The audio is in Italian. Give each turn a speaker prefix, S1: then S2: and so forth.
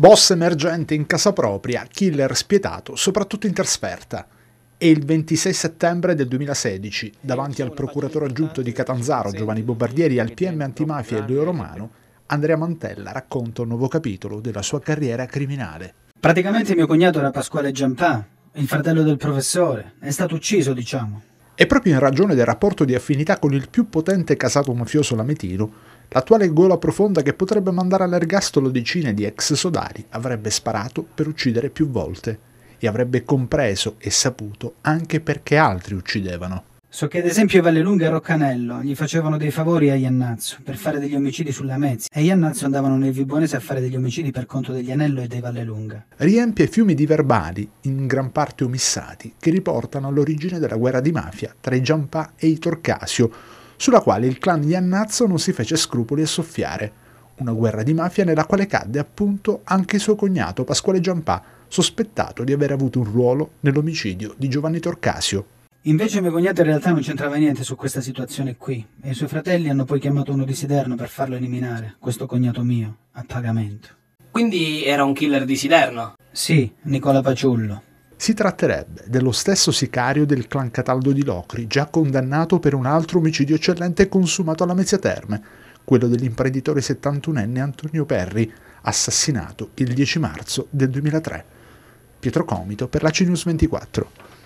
S1: Boss emergente in casa propria, killer spietato, soprattutto in trasferta. E il 26 settembre del 2016, davanti al procuratore aggiunto di Catanzaro Giovanni Bombardieri e al PM antimafia e Elio Romano, Andrea Mantella racconta un nuovo capitolo della sua carriera criminale. Praticamente mio cognato
S2: era Pasquale Giampà, il fratello del professore. È stato ucciso, diciamo.
S1: E proprio in ragione del rapporto di affinità con il più potente casato mafioso lametino, L'attuale gola profonda che potrebbe mandare all'ergastolo decine di ex sodali avrebbe sparato per uccidere più volte e avrebbe compreso e saputo anche perché altri uccidevano. So che
S2: ad esempio Vallelunga e Roccanello gli facevano dei favori a Iannazzo per fare degli omicidi sulla Mezzi e Iannazzo andavano nel Vibonese a fare degli omicidi per conto degli Anello e dei Vallelunga.
S1: Riempie fiumi di verbali, in gran parte omissati, che riportano all'origine della guerra di mafia tra i Giampà e i Torcasio, sulla quale il clan Iannazzo non si fece scrupoli a soffiare. Una guerra di mafia nella quale cadde appunto anche suo cognato Pasquale Giampà, sospettato di aver avuto un ruolo nell'omicidio di Giovanni Torcasio. Invece mio cognato in realtà non
S2: c'entrava niente su questa situazione qui e i suoi fratelli hanno poi chiamato uno di Siderno per farlo eliminare, questo cognato mio, a pagamento. Quindi era un killer di Siderno? Sì, Nicola
S1: Paciullo, si tratterebbe dello stesso sicario del clan Cataldo di Locri, già condannato per un altro omicidio eccellente consumato alla Mezia Terme, quello dell'imprenditore 71enne Antonio Perri, assassinato il 10 marzo del 2003. Pietro Comito per la Cinius 24.